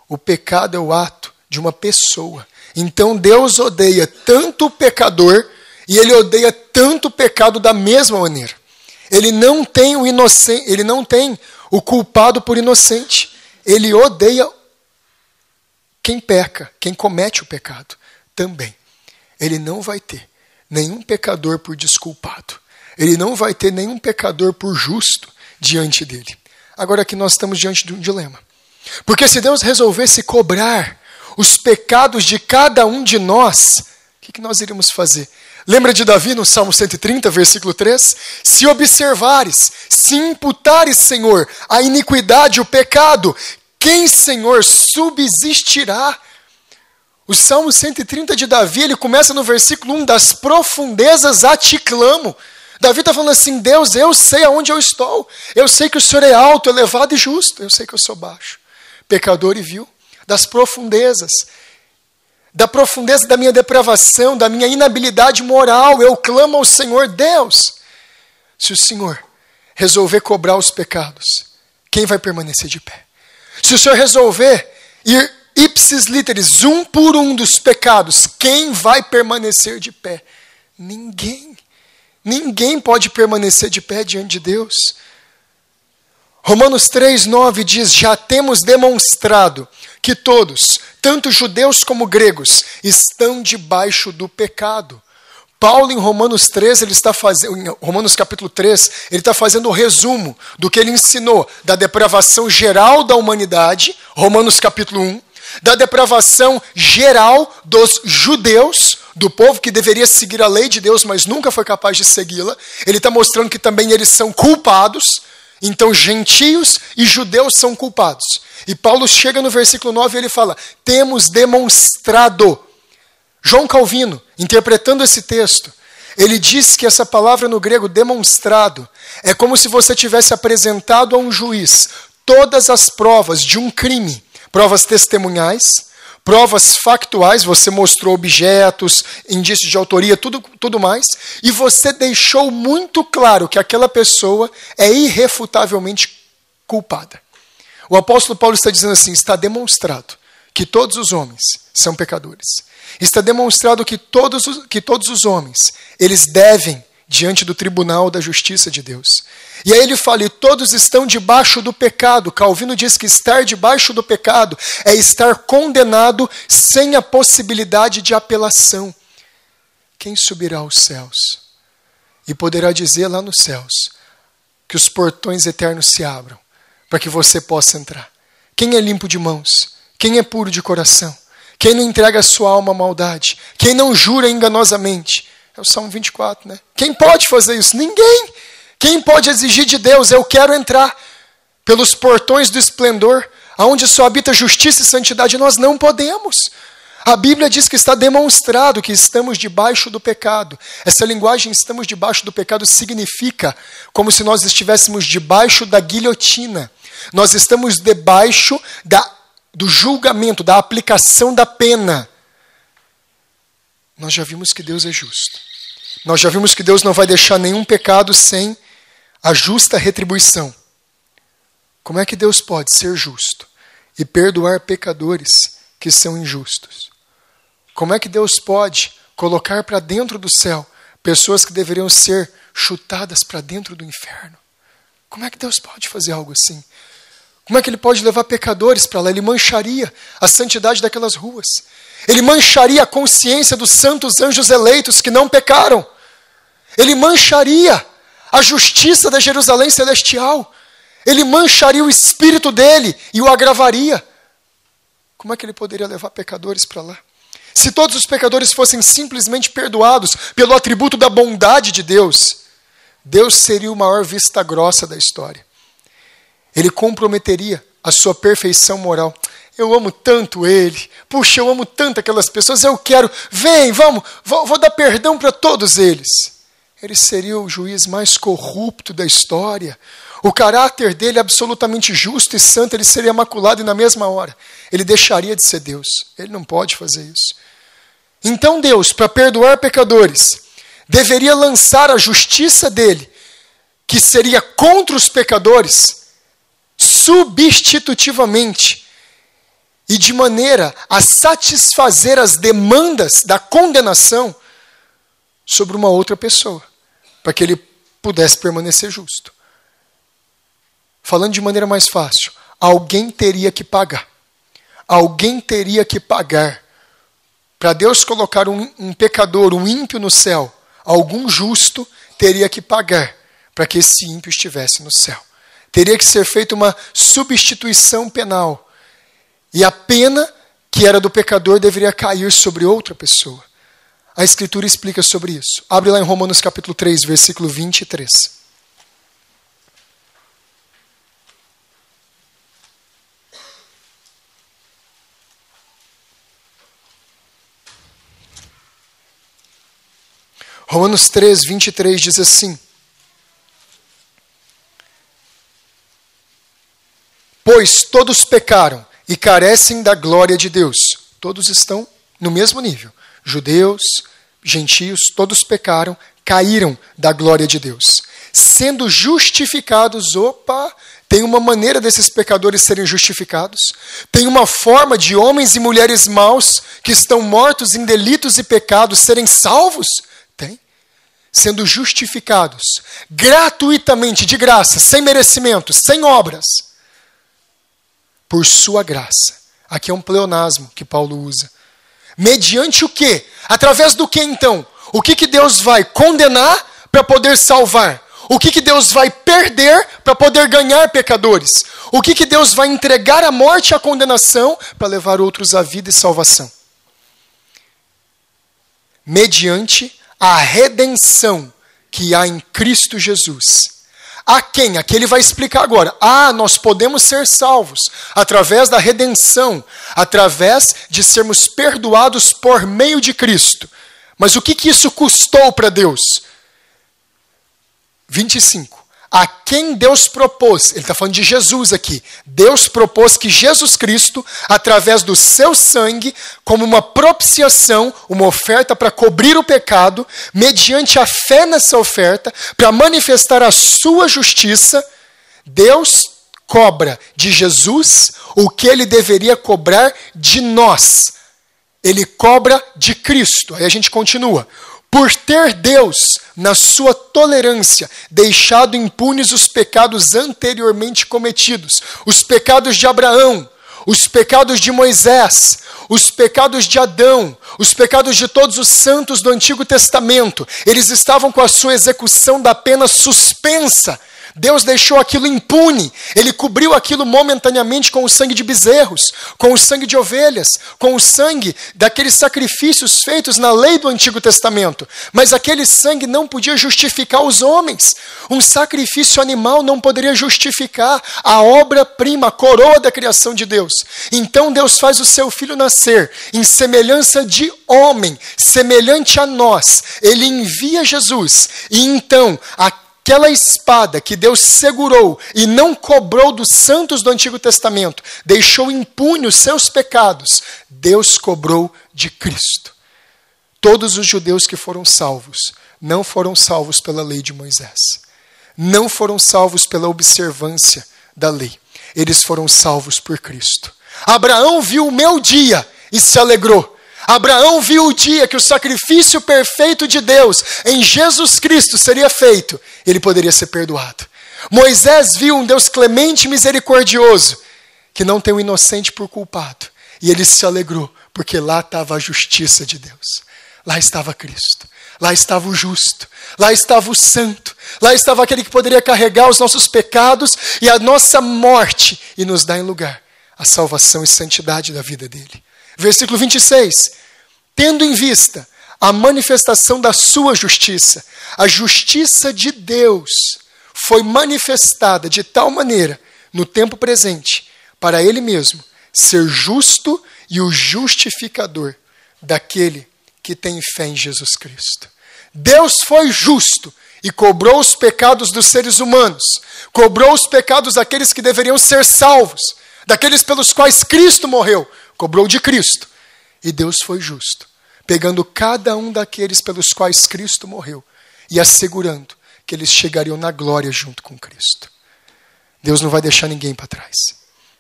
O pecado é o ato de uma pessoa. Então Deus odeia tanto o pecador e ele odeia tanto o pecado da mesma maneira. Ele não tem o inocente, ele não tem o culpado por inocente. Ele odeia quem peca, quem comete o pecado também. Ele não vai ter nenhum pecador por desculpado. Ele não vai ter nenhum pecador por justo diante dele. Agora que nós estamos diante de um dilema. Porque se Deus resolvesse cobrar os pecados de cada um de nós, o que, que nós iríamos fazer? Lembra de Davi no Salmo 130, versículo 3? Se observares, se imputares, Senhor, a iniquidade, o pecado, quem, Senhor, subsistirá? O Salmo 130 de Davi, ele começa no versículo 1, das profundezas a te clamo. Davi está falando assim: Deus, eu sei aonde eu estou. Eu sei que o Senhor é alto, elevado e justo. Eu sei que eu sou baixo, pecador e vil. Das profundezas, da profundeza da minha depravação, da minha inabilidade moral, eu clamo ao Senhor, Deus. Se o Senhor resolver cobrar os pecados, quem vai permanecer de pé? Se o Senhor resolver ir ipsis literis, um por um dos pecados, quem vai permanecer de pé? Ninguém. Ninguém pode permanecer de pé diante de Deus. Romanos 3,9 diz: Já temos demonstrado que todos, tanto judeus como gregos, estão debaixo do pecado. Paulo, em Romanos 3, ele está fazendo, Romanos capítulo 3, ele está fazendo o resumo do que ele ensinou da depravação geral da humanidade, Romanos capítulo 1, da depravação geral dos judeus, do povo que deveria seguir a lei de Deus, mas nunca foi capaz de segui-la. Ele está mostrando que também eles são culpados. Então, gentios e judeus são culpados. E Paulo chega no versículo 9 e ele fala: Temos demonstrado. João Calvino, interpretando esse texto, ele diz que essa palavra no grego, demonstrado, é como se você tivesse apresentado a um juiz todas as provas de um crime: provas testemunhais, provas factuais, você mostrou objetos, indícios de autoria, tudo, tudo mais, e você deixou muito claro que aquela pessoa é irrefutavelmente culpada. O apóstolo Paulo está dizendo assim: está demonstrado que todos os homens são pecadores. Está demonstrado que todos os, que todos os homens, eles devem diante do tribunal da justiça de Deus. E aí ele fala: e todos estão debaixo do pecado. Calvino diz que estar debaixo do pecado é estar condenado sem a possibilidade de apelação. Quem subirá aos céus e poderá dizer lá nos céus que os portões eternos se abram para que você possa entrar? Quem é limpo de mãos? Quem é puro de coração? Quem não entrega a sua alma à maldade? Quem não jura enganosamente? É o Salmo 24, né? Quem pode fazer isso? Ninguém. Quem pode exigir de Deus? Eu quero entrar pelos portões do esplendor, aonde só habita justiça e santidade. Nós não podemos. A Bíblia diz que está demonstrado que estamos debaixo do pecado. Essa linguagem, estamos debaixo do pecado, significa como se nós estivéssemos debaixo da guilhotina. Nós estamos debaixo da, do julgamento, da aplicação da pena. Nós já vimos que Deus é justo. Nós já vimos que Deus não vai deixar nenhum pecado sem a justa retribuição. Como é que Deus pode ser justo e perdoar pecadores que são injustos? Como é que Deus pode colocar para dentro do céu pessoas que deveriam ser chutadas para dentro do inferno? Como é que Deus pode fazer algo assim? Como é que Ele pode levar pecadores para lá? Ele mancharia a santidade daquelas ruas. Ele mancharia a consciência dos santos anjos eleitos que não pecaram. Ele mancharia a justiça da Jerusalém celestial. Ele mancharia o espírito dele e o agravaria. Como é que ele poderia levar pecadores para lá? Se todos os pecadores fossem simplesmente perdoados pelo atributo da bondade de Deus, Deus seria o maior vista grossa da história. Ele comprometeria a sua perfeição moral eu amo tanto ele. Puxa, eu amo tanto aquelas pessoas. Eu quero, vem, vamos, vou, vou dar perdão para todos eles. Ele seria o juiz mais corrupto da história. O caráter dele é absolutamente justo e santo, ele seria maculado e na mesma hora. Ele deixaria de ser Deus. Ele não pode fazer isso. Então Deus, para perdoar pecadores, deveria lançar a justiça dele, que seria contra os pecadores, substitutivamente e de maneira a satisfazer as demandas da condenação sobre uma outra pessoa, para que ele pudesse permanecer justo. Falando de maneira mais fácil, alguém teria que pagar. Alguém teria que pagar. Para Deus colocar um, um pecador, um ímpio no céu, algum justo teria que pagar para que esse ímpio estivesse no céu. Teria que ser feita uma substituição penal e a pena que era do pecador deveria cair sobre outra pessoa. A Escritura explica sobre isso. Abre lá em Romanos capítulo 3, versículo 23. Romanos 3, 23 diz assim: Pois todos pecaram e carecem da glória de Deus. Todos estão no mesmo nível. Judeus, gentios, todos pecaram, caíram da glória de Deus. Sendo justificados, opa, tem uma maneira desses pecadores serem justificados, tem uma forma de homens e mulheres maus que estão mortos em delitos e pecados serem salvos? Tem. Sendo justificados gratuitamente, de graça, sem merecimento, sem obras por sua graça. Aqui é um pleonasmo que Paulo usa. Mediante o que? Através do que então? O que, que Deus vai condenar para poder salvar? O que, que Deus vai perder para poder ganhar pecadores? O que, que Deus vai entregar à morte e à condenação para levar outros à vida e salvação? Mediante a redenção que há em Cristo Jesus a quem? Aqui ele vai explicar agora. Ah, nós podemos ser salvos através da redenção, através de sermos perdoados por meio de Cristo. Mas o que, que isso custou para Deus? 25 a quem Deus propôs, ele está falando de Jesus aqui, Deus propôs que Jesus Cristo, através do seu sangue, como uma propiciação, uma oferta para cobrir o pecado, mediante a fé nessa oferta, para manifestar a sua justiça, Deus cobra de Jesus o que ele deveria cobrar de nós. Ele cobra de Cristo. Aí a gente continua por ter Deus, na sua tolerância, deixado impunes os pecados anteriormente cometidos, os pecados de Abraão, os pecados de Moisés, os pecados de Adão, os pecados de todos os santos do Antigo Testamento, eles estavam com a sua execução da pena suspensa Deus deixou aquilo impune. Ele cobriu aquilo momentaneamente com o sangue de bezerros, com o sangue de ovelhas, com o sangue daqueles sacrifícios feitos na lei do Antigo Testamento. Mas aquele sangue não podia justificar os homens. Um sacrifício animal não poderia justificar a obra-prima, a coroa da criação de Deus. Então Deus faz o seu filho nascer em semelhança de homem, semelhante a nós. Ele envia Jesus. E então, aquele aquela espada que Deus segurou e não cobrou dos santos do Antigo Testamento, deixou impune os seus pecados, Deus cobrou de Cristo. Todos os judeus que foram salvos não foram salvos pela lei de Moisés, não foram salvos pela observância da lei, eles foram salvos por Cristo. Abraão viu o meu dia e se alegrou. Abraão viu o dia que o sacrifício perfeito de Deus em Jesus Cristo seria feito, ele poderia ser perdoado. Moisés viu um Deus clemente e misericordioso, que não tem o inocente por culpado, e ele se alegrou, porque lá estava a justiça de Deus, lá estava Cristo lá estava o justo, lá estava o santo, lá estava aquele que poderia carregar os nossos pecados e a nossa morte e nos dar em lugar a salvação e santidade da vida dele. Versículo 26 tendo em vista a manifestação da sua justiça, a justiça de Deus foi manifestada de tal maneira no tempo presente para ele mesmo ser justo e o justificador daquele que tem fé em Jesus Cristo. Deus foi justo e cobrou os pecados dos seres humanos, cobrou os pecados daqueles que deveriam ser salvos, daqueles pelos quais Cristo morreu, cobrou de Cristo e Deus foi justo, pegando cada um daqueles pelos quais Cristo morreu e assegurando que eles chegariam na glória junto com Cristo. Deus não vai deixar ninguém para trás.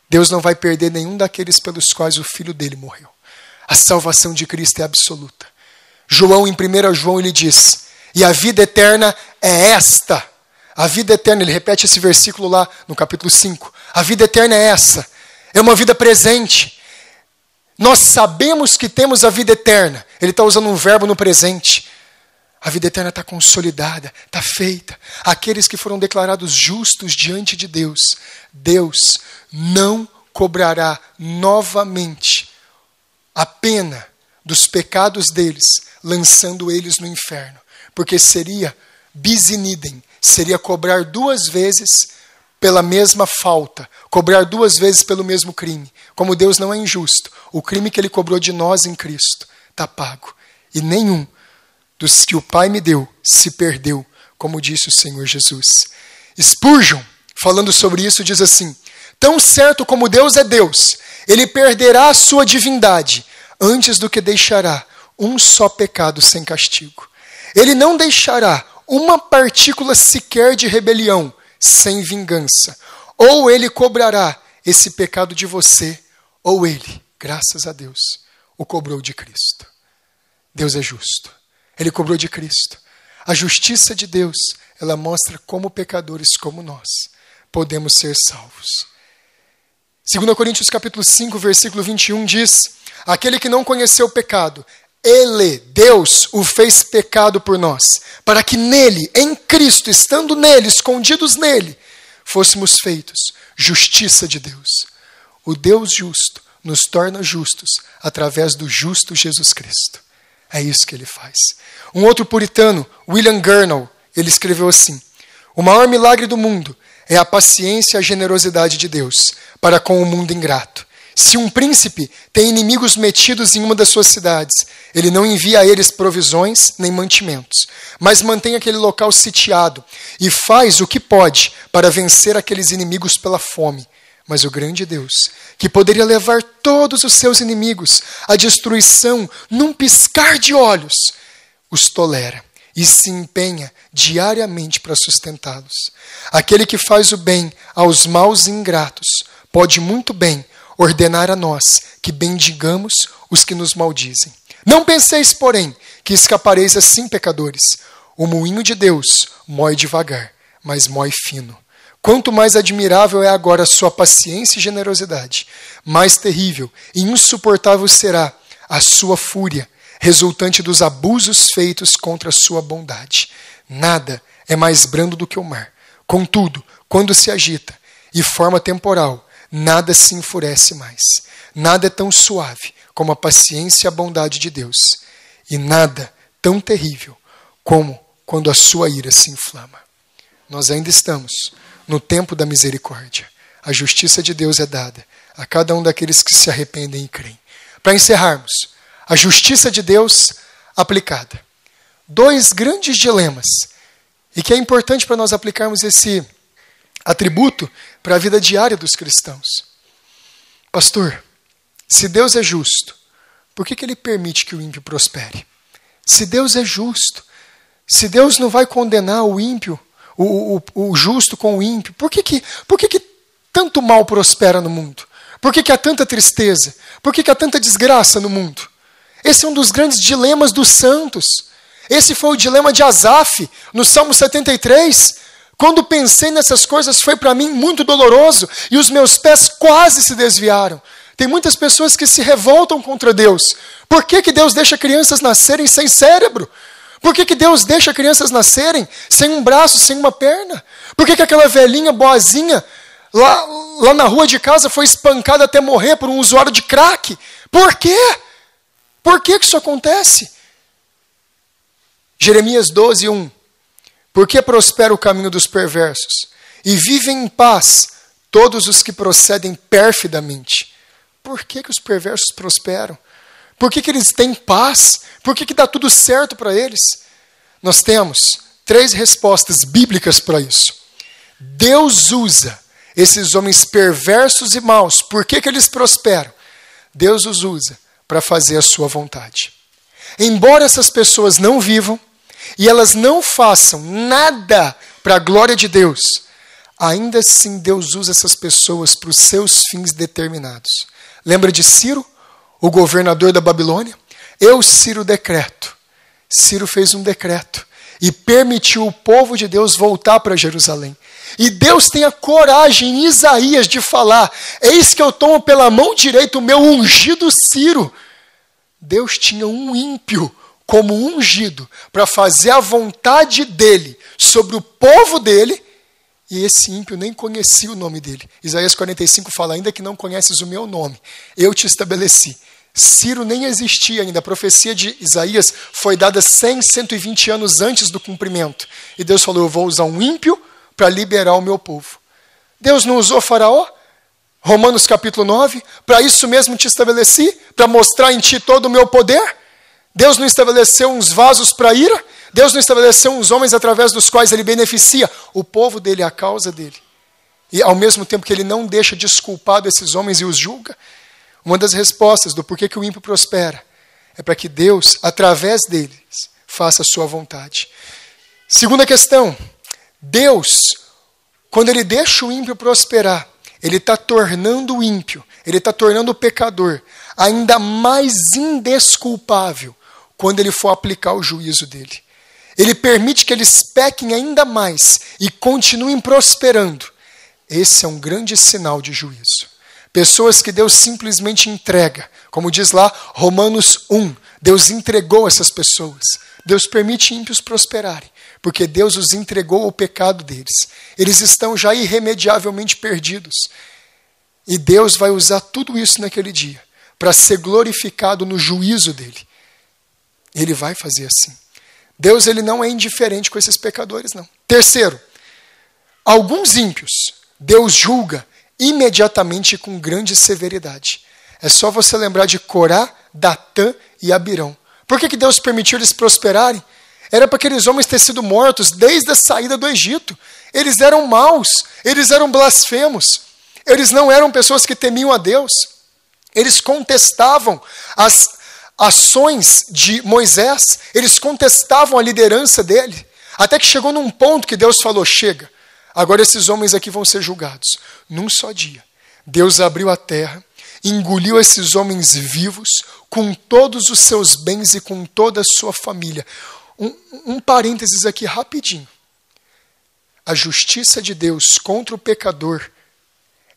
Deus não vai perder nenhum daqueles pelos quais o filho dele morreu. A salvação de Cristo é absoluta. João, em 1 João, ele diz: E a vida eterna é esta. A vida eterna, ele repete esse versículo lá no capítulo 5. A vida eterna é essa. É uma vida presente. Nós sabemos que temos a vida eterna. Ele está usando um verbo no presente. A vida eterna está consolidada, está feita. Aqueles que foram declarados justos diante de Deus, Deus não cobrará novamente a pena dos pecados deles, lançando eles no inferno. Porque seria bisinidem, seria cobrar duas vezes pela mesma falta, cobrar duas vezes pelo mesmo crime. Como Deus não é injusto, o crime que ele cobrou de nós em Cristo está pago. E nenhum dos que o Pai me deu se perdeu, como disse o Senhor Jesus. Spurgeon, falando sobre isso, diz assim: Tão certo como Deus é Deus, ele perderá a sua divindade antes do que deixará um só pecado sem castigo. Ele não deixará uma partícula sequer de rebelião sem vingança. Ou ele cobrará esse pecado de você, ou ele, graças a Deus, o cobrou de Cristo. Deus é justo. Ele cobrou de Cristo. A justiça de Deus, ela mostra como pecadores como nós podemos ser salvos. 2 Coríntios capítulo 5, versículo 21 diz: Aquele que não conheceu o pecado, ele, Deus, o fez pecado por nós, para que nele, em Cristo, estando nele, escondidos nele, fôssemos feitos justiça de Deus. O Deus justo nos torna justos através do justo Jesus Cristo. É isso que ele faz. Um outro puritano, William Gurnall, ele escreveu assim: O maior milagre do mundo é a paciência e a generosidade de Deus para com o mundo ingrato. Se um príncipe tem inimigos metidos em uma das suas cidades, ele não envia a eles provisões nem mantimentos, mas mantém aquele local sitiado e faz o que pode para vencer aqueles inimigos pela fome. Mas o grande Deus, que poderia levar todos os seus inimigos à destruição num piscar de olhos, os tolera e se empenha diariamente para sustentá-los. Aquele que faz o bem aos maus e ingratos pode muito bem ordenar a nós que bendigamos os que nos maldizem. Não penseis, porém, que escapareis assim, pecadores. O moinho de Deus moe devagar, mas moe fino. Quanto mais admirável é agora a sua paciência e generosidade, mais terrível e insuportável será a sua fúria, resultante dos abusos feitos contra a sua bondade. Nada é mais brando do que o mar. Contudo, quando se agita, e forma temporal, nada se enfurece mais. Nada é tão suave como a paciência e a bondade de Deus. E nada tão terrível como quando a sua ira se inflama. Nós ainda estamos no tempo da misericórdia. A justiça de Deus é dada a cada um daqueles que se arrependem e creem. Para encerrarmos, a justiça de Deus aplicada. Dois grandes dilemas e que é importante para nós aplicarmos esse atributo para a vida diária dos cristãos. Pastor, se Deus é justo, por que, que ele permite que o ímpio prospere? Se Deus é justo, se Deus não vai condenar o ímpio, o, o, o justo com o ímpio, por que, que, por que, que tanto mal prospera no mundo? Por que, que há tanta tristeza? Por que, que há tanta desgraça no mundo? Esse é um dos grandes dilemas dos santos. Esse foi o dilema de Asaf, no Salmo 73, quando pensei nessas coisas, foi para mim muito doloroso e os meus pés quase se desviaram. Tem muitas pessoas que se revoltam contra Deus. Por que, que Deus deixa crianças nascerem sem cérebro? Por que, que Deus deixa crianças nascerem sem um braço, sem uma perna? Por que, que aquela velhinha boazinha lá, lá na rua de casa foi espancada até morrer por um usuário de crack? Por quê? Por que, que isso acontece? Jeremias 12, 1. Porque prospera o caminho dos perversos? E vivem em paz todos os que procedem perfidamente. Por que, que os perversos prosperam? Por que, que eles têm paz? Por que, que dá tudo certo para eles? Nós temos três respostas bíblicas para isso. Deus usa esses homens perversos e maus. Por que, que eles prosperam? Deus os usa para fazer a sua vontade. Embora essas pessoas não vivam, e elas não façam nada para a glória de Deus, ainda assim Deus usa essas pessoas para os seus fins determinados. Lembra de Ciro, o governador da Babilônia? Eu, Ciro, decreto. Ciro fez um decreto e permitiu o povo de Deus voltar para Jerusalém. E Deus tem a coragem em Isaías de falar: Eis que eu tomo pela mão direita o meu ungido Ciro. Deus tinha um ímpio como ungido para fazer a vontade dele sobre o povo dele, e esse ímpio nem conhecia o nome dele. Isaías 45 fala: ainda que não conheces o meu nome, eu te estabeleci. Ciro nem existia ainda. A profecia de Isaías foi dada 100, 120 anos antes do cumprimento. E Deus falou: Eu vou usar um ímpio para liberar o meu povo. Deus não usou Faraó? Romanos capítulo 9: Para isso mesmo te estabeleci, para mostrar em ti todo o meu poder? Deus não estabeleceu uns vasos para ira, Deus não estabeleceu uns homens através dos quais ele beneficia o povo dele, é a causa dele. E ao mesmo tempo que ele não deixa desculpado esses homens e os julga, uma das respostas do porquê que o ímpio prospera é para que Deus, através deles, faça a sua vontade. Segunda questão: Deus, quando ele deixa o ímpio prosperar, ele está tornando o ímpio, ele está tornando o pecador ainda mais indesculpável quando ele for aplicar o juízo dele. Ele permite que eles pequem ainda mais e continuem prosperando. Esse é um grande sinal de juízo. Pessoas que Deus simplesmente entrega, como diz lá Romanos 1, Deus entregou essas pessoas. Deus permite ímpios prosperarem, porque Deus os entregou ao pecado deles. Eles estão já irremediavelmente perdidos. E Deus vai usar tudo isso naquele dia para ser glorificado no juízo dele. Ele vai fazer assim. Deus ele não é indiferente com esses pecadores, não. Terceiro, alguns ímpios, Deus julga imediatamente com grande severidade. É só você lembrar de Corá, Datã e Abirão. Por que, que Deus permitiu eles prosperarem? Era para aqueles homens ter sido mortos desde a saída do Egito. Eles eram maus, eles eram blasfemos, eles não eram pessoas que temiam a Deus. Eles contestavam as ações de Moisés, eles contestavam a liderança dele, até que chegou num ponto que Deus falou: chega, agora esses homens aqui vão ser julgados. Num só dia, Deus abriu a terra, engoliu esses homens vivos, com todos os seus bens e com toda a sua família. Um, um parênteses aqui rapidinho. A justiça de Deus contra o pecador,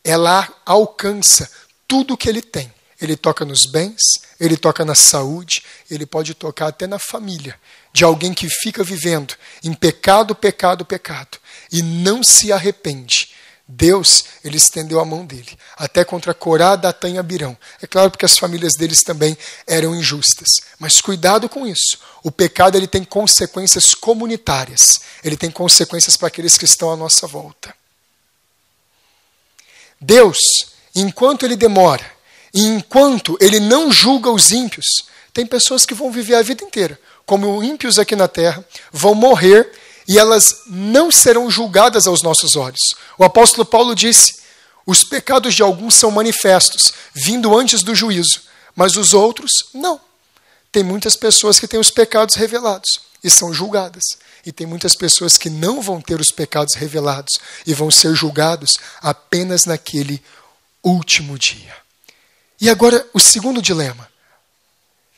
ela alcança tudo que ele tem ele toca nos bens, ele toca na saúde, ele pode tocar até na família de alguém que fica vivendo em pecado, pecado, pecado e não se arrepende. Deus, ele estendeu a mão dele, até contra Corá, Datã e Abirão. É claro porque as famílias deles também eram injustas. Mas cuidado com isso. O pecado ele tem consequências comunitárias. Ele tem consequências para aqueles que estão à nossa volta. Deus, enquanto ele demora, e enquanto ele não julga os ímpios, tem pessoas que vão viver a vida inteira, como ímpios aqui na terra, vão morrer e elas não serão julgadas aos nossos olhos. O apóstolo Paulo disse: os pecados de alguns são manifestos, vindo antes do juízo, mas os outros não. Tem muitas pessoas que têm os pecados revelados e são julgadas. E tem muitas pessoas que não vão ter os pecados revelados e vão ser julgados apenas naquele último dia. E agora, o segundo dilema.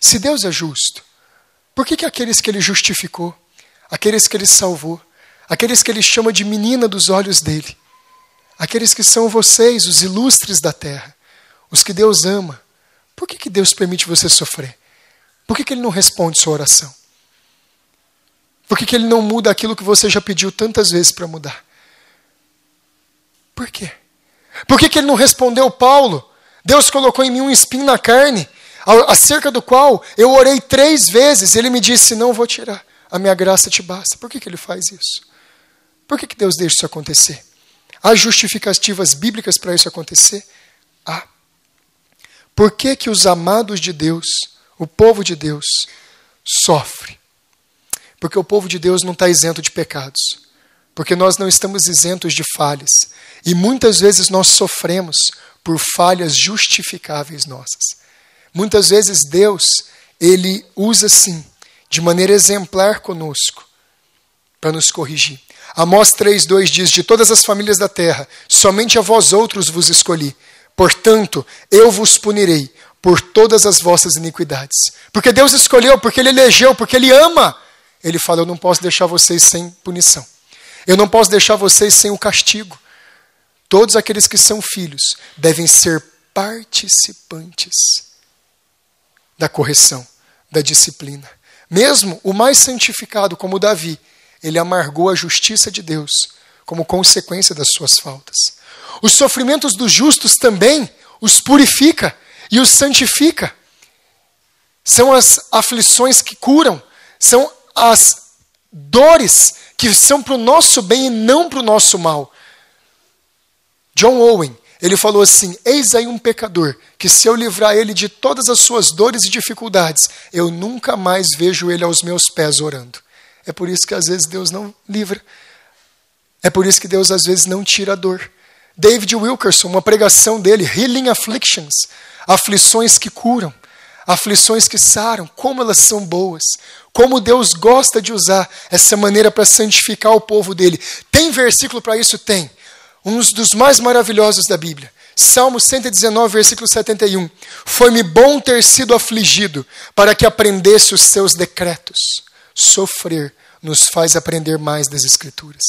Se Deus é justo, por que, que aqueles que ele justificou, aqueles que ele salvou, aqueles que ele chama de menina dos olhos dele, aqueles que são vocês, os ilustres da terra, os que Deus ama, por que, que Deus permite você sofrer? Por que, que ele não responde sua oração? Por que, que ele não muda aquilo que você já pediu tantas vezes para mudar? Por quê? Por que, que ele não respondeu Paulo? Deus colocou em mim um espinho na carne, acerca do qual eu orei três vezes, e ele me disse: Não vou tirar, a minha graça te basta. Por que, que ele faz isso? Por que, que Deus deixa isso acontecer? Há justificativas bíblicas para isso acontecer? Há. por que, que os amados de Deus, o povo de Deus, sofre? Porque o povo de Deus não está isento de pecados. Porque nós não estamos isentos de falhas. E muitas vezes nós sofremos por falhas justificáveis nossas. Muitas vezes Deus, ele usa sim, de maneira exemplar conosco, para nos corrigir. Amós 3:2 diz: De todas as famílias da terra, somente a vós outros vos escolhi. Portanto, eu vos punirei por todas as vossas iniquidades. Porque Deus escolheu, porque ele elegeu, porque ele ama. Ele fala: Eu não posso deixar vocês sem punição. Eu não posso deixar vocês sem o castigo. Todos aqueles que são filhos devem ser participantes da correção, da disciplina. Mesmo o mais santificado, como Davi, ele amargou a justiça de Deus como consequência das suas faltas. Os sofrimentos dos justos também os purifica e os santifica. São as aflições que curam, são as dores que são para o nosso bem e não para o nosso mal. John Owen, ele falou assim: Eis aí um pecador, que se eu livrar ele de todas as suas dores e dificuldades, eu nunca mais vejo ele aos meus pés orando. É por isso que às vezes Deus não livra. É por isso que Deus às vezes não tira a dor. David Wilkerson, uma pregação dele, Healing Afflictions, aflições que curam, aflições que saram, como elas são boas, como Deus gosta de usar essa maneira para santificar o povo dele. Tem versículo para isso? Tem um dos mais maravilhosos da Bíblia. Salmo 119, versículo 71. Foi-me bom ter sido afligido, para que aprendesse os seus decretos. Sofrer nos faz aprender mais das Escrituras.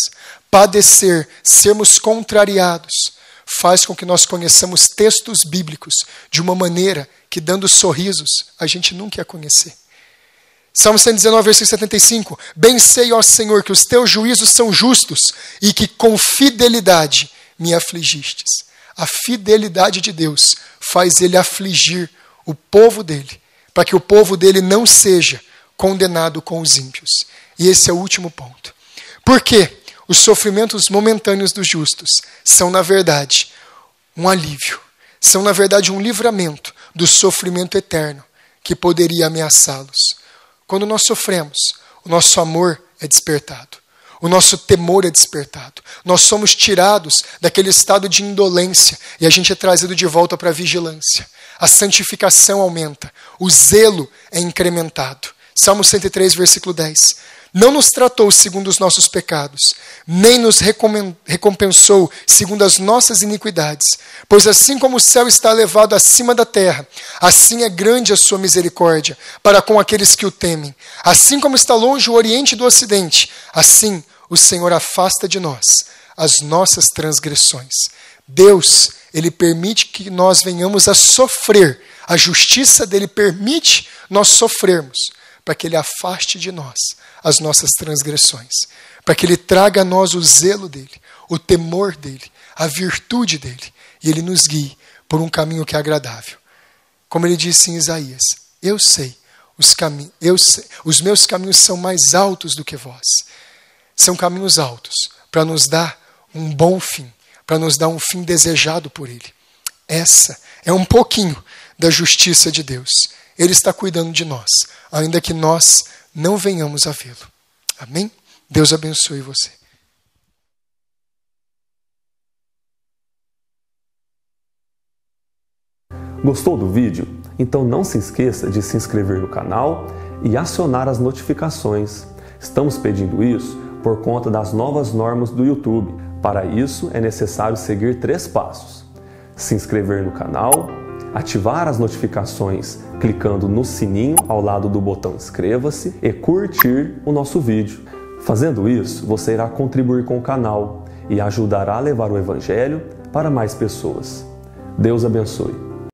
Padecer, sermos contrariados, faz com que nós conheçamos textos bíblicos de uma maneira que, dando sorrisos, a gente nunca ia conhecer. Salmo 119, versículo 75. Bem sei, ó Senhor, que os teus juízos são justos e que com fidelidade me afligistes. A fidelidade de Deus faz ele afligir o povo dele, para que o povo dele não seja condenado com os ímpios. E esse é o último ponto. Por quê? Os sofrimentos momentâneos dos justos são, na verdade, um alívio, são, na verdade, um livramento do sofrimento eterno que poderia ameaçá-los. Quando nós sofremos, o nosso amor é despertado. O nosso temor é despertado. Nós somos tirados daquele estado de indolência e a gente é trazido de volta para a vigilância. A santificação aumenta. O zelo é incrementado. Salmo 103, versículo 10 não nos tratou segundo os nossos pecados, nem nos recompensou segundo as nossas iniquidades. Pois assim como o céu está elevado acima da terra, assim é grande a sua misericórdia para com aqueles que o temem. Assim como está longe o Oriente do Ocidente, assim o Senhor afasta de nós as nossas transgressões. Deus, ele permite que nós venhamos a sofrer. A justiça dele permite nós sofrermos para que Ele afaste de nós as nossas transgressões, para que Ele traga a nós o zelo dEle, o temor dEle, a virtude dEle, e Ele nos guie por um caminho que é agradável. Como ele disse em Isaías: Eu sei, os, caminhos, eu sei, os meus caminhos são mais altos do que vós. São caminhos altos para nos dar um bom fim, para nos dar um fim desejado por Ele. Essa é um pouquinho da justiça de Deus. Ele está cuidando de nós ainda que nós não venhamos a vê-lo. Amém? Deus abençoe você. Gostou do vídeo? Então não se esqueça de se inscrever no canal e acionar as notificações. Estamos pedindo isso por conta das novas normas do YouTube. Para isso, é necessário seguir três passos: se inscrever no canal, ativar as notificações clicando no sininho ao lado do botão inscreva-se e curtir o nosso vídeo. Fazendo isso, você irá contribuir com o canal e ajudará a levar o Evangelho para mais pessoas. Deus abençoe.